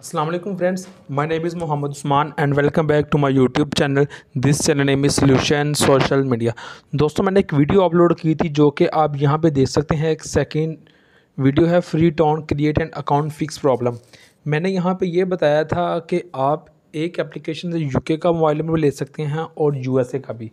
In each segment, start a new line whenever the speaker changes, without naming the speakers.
Aslam friends my name is Mohammad Usman and welcome back to my YouTube channel this channel name is solution social media दोस्तों मैंने एक video upload की थी जो कि आप यहाँ पे देख सकते हैं एक सेकेंड वीडियो है free tone create and account fix problem मैंने यहाँ पे ये बताया था कि आप एक एप्लीकेशन से यूके का मोबाइल नंबर ले सकते हैं और ए का भी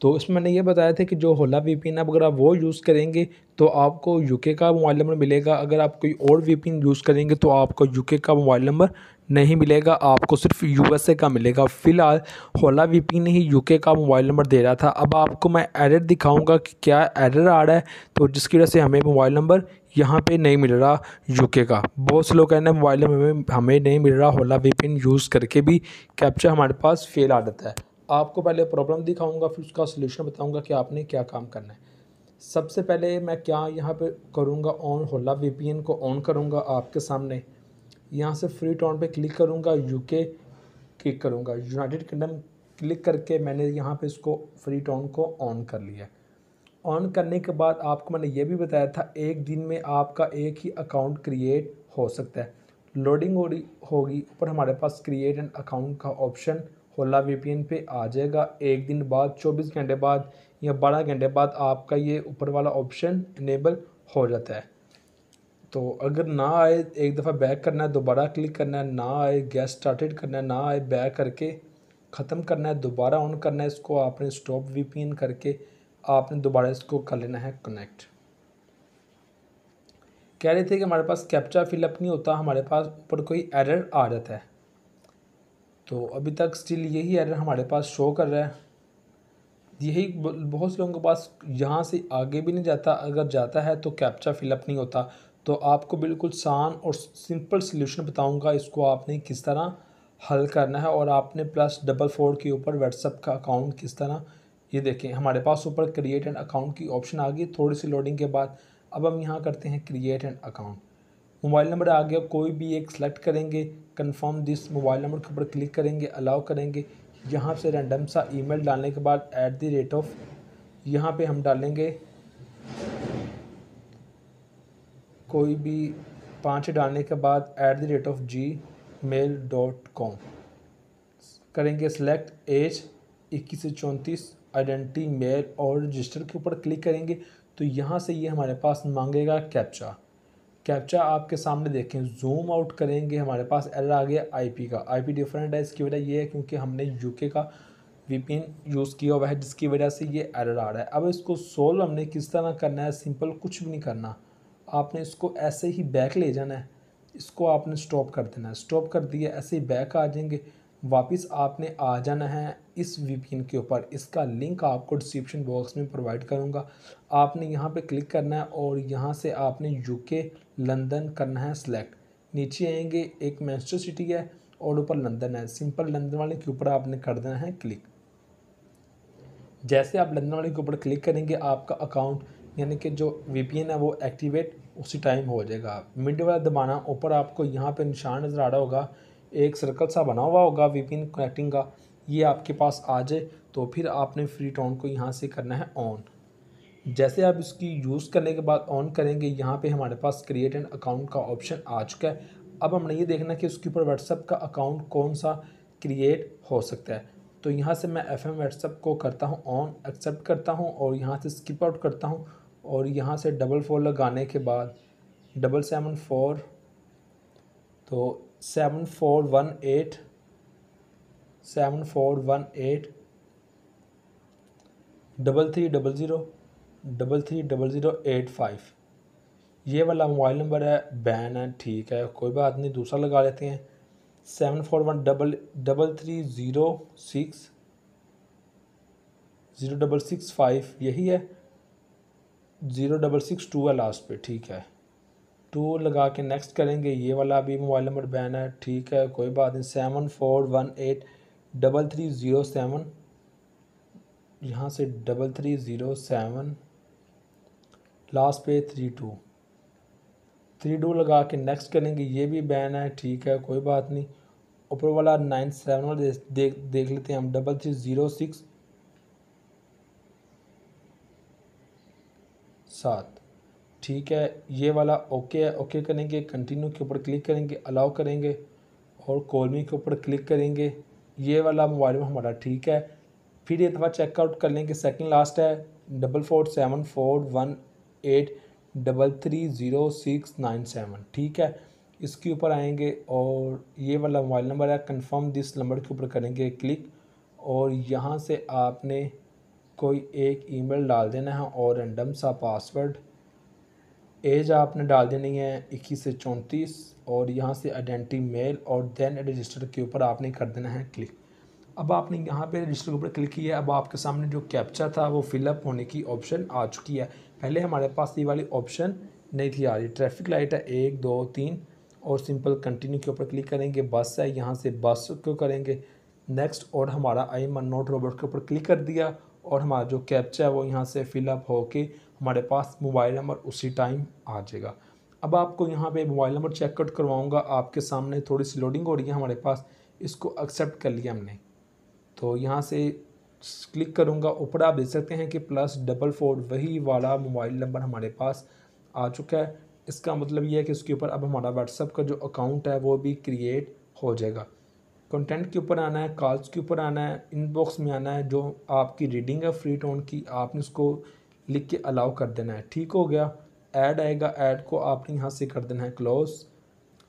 तो इसमें मैंने ये बताया था कि जो होला वी पी अगर आप वो यूज़ करेंगे तो आपको यूके का मोबाइल नंबर मिलेगा अगर आप कोई और वी यूज़ करेंगे तो आपको यूके का मोबाइल नंबर नहीं मिलेगा आपको सिर्फ यूएसए का मिलेगा फ़िलहाल होला वी पी ने ही यूके का मोबाइल नंबर दे रहा था अब आपको मैं एडर दिखाऊँगा कि क्या एडर आ रहा है तो जिसकी वजह से हमें मोबाइल नंबर यहाँ पे नहीं मिल रहा यूके का बहुत से लोग कहने मोबाइल नंबर हमें नहीं मिल रहा होला वी यूज़ करके भी कैप्चर हमारे पास फेल आ जाता है आपको पहले प्रॉब्लम दिखाऊंगा फिर उसका सोल्यूशन बताऊंगा कि आपने क्या काम करना है सबसे पहले मैं क्या यहाँ पे करूँगा ऑन होला वीपीएन को ऑन करूँगा आपके सामने यहाँ से फ्री टॉन पे क्लिक करूँगा यूके क्लिक करूँगा यूनाइटेड किंगडम क्लिक करके मैंने यहाँ पे इसको फ्री टॉन को ऑन कर लिया ऑन करने के बाद आपको मैंने ये भी बताया था एक दिन में आपका एक ही अकाउंट क्रिएट हो सकता है लोडिंग हो रही होगी ऊपर हमारे पास क्रिएट एंड अकाउंट का ऑप्शन ओला वी पे आ जाएगा एक दिन बाद चौबीस घंटे बाद या बारह घंटे बाद आपका ये ऊपर वाला ऑप्शन इनेबल हो जाता है तो अगर ना आए एक दफ़ा बैक करना है दोबारा क्लिक करना है ना आए गैस स्टार्टेड करना है ना आए बैक करके ख़त्म करना है दोबारा ऑन करना है इसको आपने स्टॉप वीपीएन करके आपने दोबारा इसको कर लेना है कनेक्ट कह रहे थे कि हमारे पास कैप्चा फिलअप नहीं होता हमारे पास ऊपर कोई एरर आ जाता है तो अभी तक स्टिल यही एरर हमारे पास शो कर रहा है यही बहुत से लोगों के पास यहाँ से आगे भी नहीं जाता अगर जाता है तो कैप्चा फिलअप नहीं होता तो आपको बिल्कुल आसान और सिंपल सोल्यूशन बताऊँगा इसको आपने किस तरह हल करना है और आपने प्लस डबल फोर के ऊपर व्हाट्सअप का अकाउंट किस तरह ये देखें हमारे पास ऊपर क्रिएट एंड अकाउंट की ऑप्शन आ गई थोड़ी सी लोडिंग के बाद अब हम यहाँ करते हैं create and account mobile number आ गया कोई भी एक सेलेक्ट करेंगे कंफर्म दिस मोबाइल नंबर के ऊपर क्लिक करेंगे अलाउ करेंगे यहाँ से रैंडम सा ईमेल डालने के बाद ऐट द रेट ऑफ यहाँ पे हम डालेंगे कोई भी पाँच डालने के बाद at the rate of G mail dot com करेंगे सेलेक्ट एज इक्कीस से चौंतीस आइडेंटिटी मेल और रजिस्टर के ऊपर क्लिक करेंगे तो यहाँ से ये यह हमारे पास मांगेगा कैप्चा कैप्चा आपके सामने देखें जूम आउट करेंगे हमारे पास एरर आ गया आईपी का आईपी डिफरेंट है इसकी वजह ये है क्योंकि हमने यूके का वीपीएन यूज़ किया हुआ है जिसकी वजह से ये एरर आ रहा है अब इसको सोल्व हमने किस तरह करना है सिंपल कुछ भी नहीं करना आपने इसको ऐसे ही बैक ले जाना है इसको आपने स्टॉप कर देना है स्टॉप कर दिया ऐसे ही बैक आ जाएंगे वापस आपने आ जाना है इस वी के ऊपर इसका लिंक आपको डिस्क्रिप्शन बॉक्स में प्रोवाइड करूँगा आपने यहाँ पे क्लिक करना है और यहाँ से आपने यूके लंदन करना है सेलेक्ट नीचे आएंगे एक मैंस्टर सिटी है और ऊपर लंदन है सिंपल लंदन वाले के ऊपर आपने कर देना है क्लिक जैसे आप लंदन वाले के ऊपर क्लिक करेंगे आपका अकाउंट यानी कि जो वी है वो एक्टिवेट उसी टाइम हो जाएगा मिड वाला दबाना ऊपर आपको यहाँ पर निशान नज़र आ रहा होगा एक सर्कल सा बना हुआ होगा वी कनेक्टिंग का ये आपके पास आ जाए तो फिर आपने फ्री टाउन को यहाँ से करना है ऑन जैसे आप इसकी यूज़ करने के बाद ऑन करेंगे यहाँ पे हमारे पास क्रिएट एंड अकाउंट का ऑप्शन आ चुका है अब हमने ये देखना कि उसके ऊपर व्हाट्सअप का अकाउंट कौन सा क्रिएट हो सकता है तो यहाँ से मैं एफ एम व्हाट्सअप को करता हूँ ऑन एक्सेप्ट करता हूँ और यहाँ से स्किप आउट करता हूँ और यहाँ से डबल फोर लगाने के बाद डबल सेवन फोर तो seven four one eight seven four one eight double three double zero double three double zero eight five ये वाला मोबाइल नंबर है बैन है ठीक है कोई बात नहीं दूसरा लगा लेते हैं seven four one double double three zero six zero double six five यही है ज़ीरो डबल सिक्स टू है लास्ट पे ठीक है टू लगा के नेक्स्ट करेंगे ये वाला भी मोबाइल नंबर बैन है ठीक है कोई बात नहीं seven four one eight double three zero seven यहाँ से double three zero seven last पे थ्री टू थ्री टू लगा के नेक्स्ट करेंगे ये भी बैन है ठीक है कोई बात नहीं ऊपर वाला नाइन सेवन वाला देख देख लेते हैं हम डबल थ्री ज़ीरो सिक्स सात ठीक है ये वाला ओके है ओके करेंगे कंटिन्यू के ऊपर क्लिक करेंगे अलाउ करेंगे और कॉलमी के ऊपर क्लिक करेंगे ये वाला मोबाइल में हमारा ठीक है फिर एक दफ़ा चेकआउट कर लेंगे सेकंड लास्ट है double four seven four one eight double three zero six nine seven ठीक है इसके ऊपर आएंगे और ये वाला मोबाइल नंबर है कंफर्म दिस नंबर के ऊपर करेंगे क्लिक और यहाँ से आपने कोई एक ईमेल डाल देना है और रैंडम सा पासवर्ड एज आपने डाल देनी है इक्कीस से चौंतीस और यहाँ से आइडेंटिटी मेल और देन रजिस्टर के ऊपर आपने कर देना है क्लिक अब आपने यहाँ पे रजिस्टर के ऊपर क्लिक किया अब आपके सामने जो कैप्चा था वो फिलअप होने की ऑप्शन आ चुकी है पहले हमारे पास ये वाली ऑप्शन नहीं थी आ रही ट्रैफिक लाइट है एक दो तीन और सिंपल कंटिन्यू के ऊपर क्लिक करेंगे बस है यहाँ से बस को करेंगे नेक्स्ट और हमारा आई मन नोट रोबोट के ऊपर क्लिक कर दिया और हमारा जो कैप्चा है वो यहाँ से फिलअप होके हमारे पास मोबाइल नंबर उसी टाइम आ जाएगा अब आपको यहाँ पे मोबाइल नंबर चेकआउट करवाऊँगा आपके सामने थोड़ी सी लोडिंग हो रही है हमारे पास इसको एक्सेप्ट कर लिया हमने तो यहाँ से क्लिक करूँगा ऊपर आप देख सकते हैं कि प्लस डबल फोर वही वाला मोबाइल नंबर हमारे पास आ चुका है इसका मतलब यह है कि उसके ऊपर अब हमारा व्हाट्सअप का जो अकाउंट है वो भी क्रिएट हो जाएगा कंटेंट के ऊपर आना है कॉल्स के ऊपर आना है इनबॉक्स में आना है जो आपकी रीडिंग है फ्री टोन की आपने उसको लिख के अलाउ कर देना है ठीक हो गया ऐड आएगा ऐड को आपने यहाँ से कर देना है क्लोज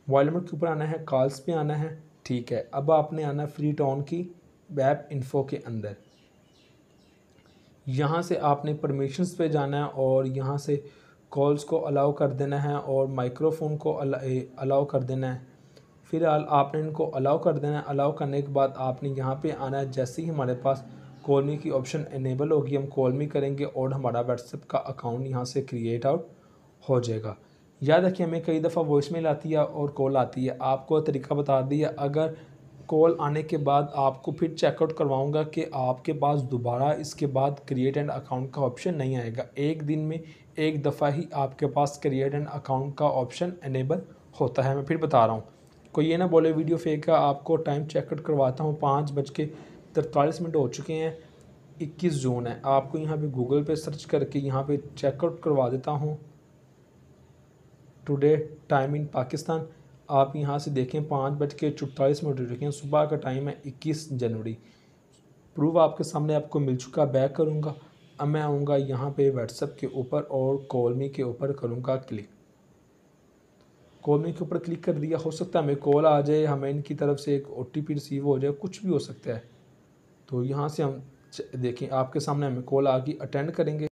मोबाइल नंबर के ऊपर आना है कॉल्स पे आना है ठीक है अब आपने आना है फ्री टोन की वेब इन्फो के अंदर यहाँ से आपने परमिशंस पे जाना है और यहाँ से कॉल्स को अलाउ कर देना है और माइक्रोफोन को अलाउ कर देना है फिलहाल आपने इनको अलाउ कर देना है अलाउ करने के बाद आपने यहाँ पे आना है जैसे ही हमारे पास कॉलमी की ऑप्शन इनेबल होगी हम कॉलमी करेंगे और हमारा व्हाट्सएप का अकाउंट यहाँ से क्रिएट आउट हो जाएगा याद रखिए हमें कई दफ़ा वॉइस मेल आती है और कॉल आती है आपको तरीका बता दिया अगर कॉल आने के बाद आपको फिर चेकआउट करवाऊंगा कि आपके पास दोबारा इसके बाद क्रिएट एंड अकाउंट का ऑप्शन नहीं आएगा एक दिन में एक दफ़ा ही आपके पास क्रिएट एंड अकाउंट का ऑप्शन इनेबल होता है मैं फिर बता रहा हूँ कोई ये ना बोले वीडियो फेक का आपको टाइम चेकआउट करवाता हूँ पाँच बज के तरतालीस मिनट हो चुके हैं इक्कीस जून है आपको यहाँ पर गूगल पर सर्च करके यहाँ पर चेकआउट करवा देता हूँ टुडे टाइम इन पाकिस्तान आप यहाँ से देखें पाँच बज के चौतालीस मिनट देखें सुबह का टाइम है इक्कीस जनवरी प्रूफ आपके सामने आपको मिल चुका बैक करूँगा अब मैं आऊँगा यहाँ पे व्हाट्सअप के ऊपर और कॉलमी के ऊपर करूँगा क्लिक कॉलमी के ऊपर क्लिक कर दिया हो सकता है हमें कॉल आ जाए हमें इनकी तरफ से एक ओ रिसीव हो जाए कुछ भी हो सकता है तो यहाँ से हम देखें आपके सामने हमें कॉल आ गई अटेंड करेंगे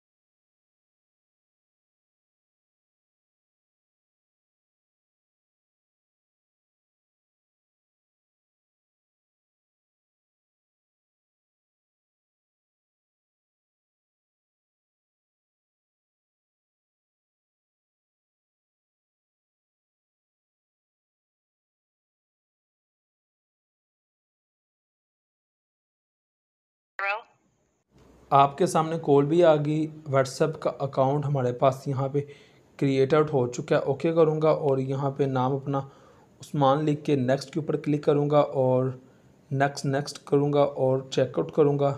आपके सामने कॉल भी आ गई व्हाट्सएप का अकाउंट हमारे पास यहाँ पे क्रिएट आउट हो चुका है ओके करूँगा और यहाँ पे नाम अपना उस्मान लिख के नेक्स्ट के ऊपर क्लिक करूँगा और नेक्स्ट नेक्स्ट करूँगा और चेकआउट करूँगा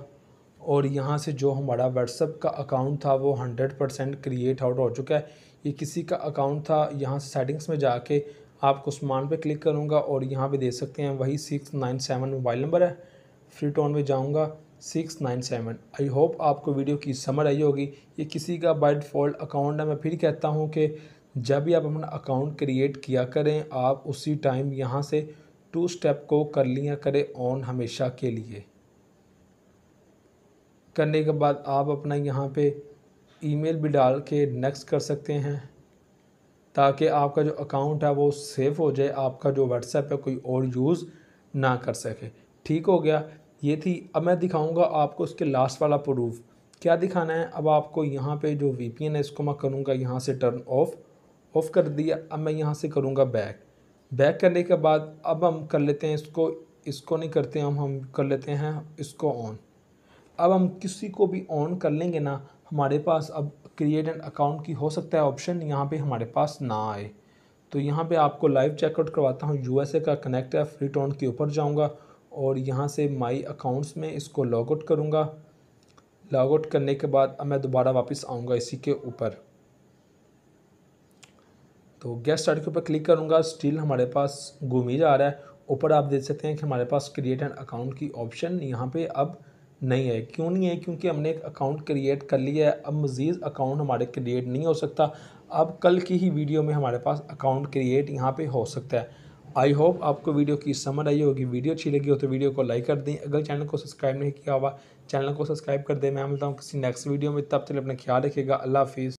और यहाँ से जो हमारा व्हाट्सअप का अकाउंट था वो हंड्रेड परसेंट क्रिएट आउट हो चुका है ये किसी का अकाउंट था यहाँ सेटिंग्स में जाके आप उस्मान पे क्लिक करूँगा और यहाँ पे दे सकते हैं वही six nine seven mobile number है फ्री टोन तो में जाऊँगा six nine seven I hope आपको वीडियो की समझ आई होगी ये किसी का बाई डिफ़ॉल्ट अकाउंट है मैं फिर कहता हूँ कि जब भी आप अपना अकाउंट क्रिएट किया करें आप उसी टाइम यहाँ से टू स्टेप को कर लिया करें ऑन हमेशा के लिए करने के बाद आप अपना यहाँ पे ईमेल भी डाल के नेक्स्ट कर सकते हैं ताकि आपका जो अकाउंट है वो सेफ़ हो जाए आपका जो व्हाट्सएप है कोई और यूज़ ना कर सके ठीक हो गया ये थी अब मैं दिखाऊंगा आपको उसके लास्ट वाला प्रूफ क्या दिखाना है अब आपको यहाँ पे जो वी है इसको मैं करूँगा यहाँ से टर्न ऑफ ऑफ़ कर दिया अब मैं यहाँ से करूँगा बैक बैक करने के बाद अब हम कर लेते हैं इसको इसको नहीं करते हम हम कर लेते हैं इसको ऑन अब हम किसी को भी ऑन कर लेंगे ना हमारे पास अब क्रिएट एंड अकाउंट की हो सकता है ऑप्शन यहाँ पे हमारे पास ना आए तो यहाँ पे आपको लाइव चेकआउट करवाता हूँ यूएसए का कनेक्ट है फ्री टोन के ऊपर जाऊँगा और यहाँ से माई अकाउंट्स में इसको लॉग आउट करूँगा लॉग आउट करने के बाद अब मैं दोबारा वापस आऊँगा इसी के ऊपर तो गेस्ट आर्ट के ऊपर क्लिक करूँगा स्टिल हमारे पास घूम ही जा रहा है ऊपर आप देख सकते हैं कि हमारे पास क्रिएट एन अकाउंट की ऑप्शन यहाँ पे अब नहीं है क्यों नहीं है क्योंकि हमने एक अकाउंट क्रिएट कर लिया है अब मज़ीद अकाउंट हमारे क्रिएट नहीं हो सकता अब कल की ही वीडियो में हमारे पास अकाउंट क्रिएट यहाँ पर हो सकता है आई होप आपको वीडियो की समझ आई होगी वीडियो अच्छी लगी हो तो वीडियो को लाइक कर दें अगर चैनल को सब्सक्राइब नहीं किया हुआ चैनल को सब्सक्राइब कर दें मैं मिलता हूँ किसी नेक्स्ट वीडियो में तब तक अपना ख्याल रखिएगा अल्लाह हाफिज़